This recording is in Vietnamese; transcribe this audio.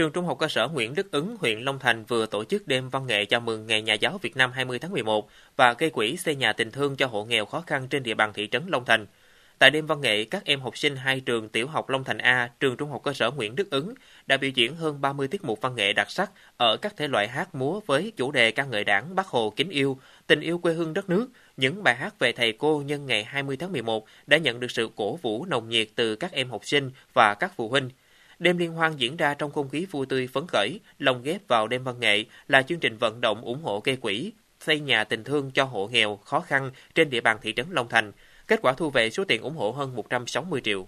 Trường Trung học cơ sở Nguyễn Đức Ứng, huyện Long Thành vừa tổ chức đêm văn nghệ chào mừng Ngày Nhà giáo Việt Nam 20 tháng 11 và gây quỹ xây nhà tình thương cho hộ nghèo khó khăn trên địa bàn thị trấn Long Thành. Tại đêm văn nghệ, các em học sinh hai trường tiểu học Long Thành A, trường trung học cơ sở Nguyễn Đức Ứng đã biểu diễn hơn 30 tiết mục văn nghệ đặc sắc ở các thể loại hát múa với chủ đề ca ngợi đảng, bác Hồ kính yêu, tình yêu quê hương đất nước. Những bài hát về thầy cô nhân ngày 20 tháng 11 đã nhận được sự cổ vũ nồng nhiệt từ các em học sinh và các phụ huynh. Đêm liên hoan diễn ra trong không khí vui tươi phấn khởi, lồng ghép vào đêm văn nghệ là chương trình vận động ủng hộ gây quỹ, xây nhà tình thương cho hộ nghèo, khó khăn trên địa bàn thị trấn Long Thành. Kết quả thu về số tiền ủng hộ hơn 160 triệu.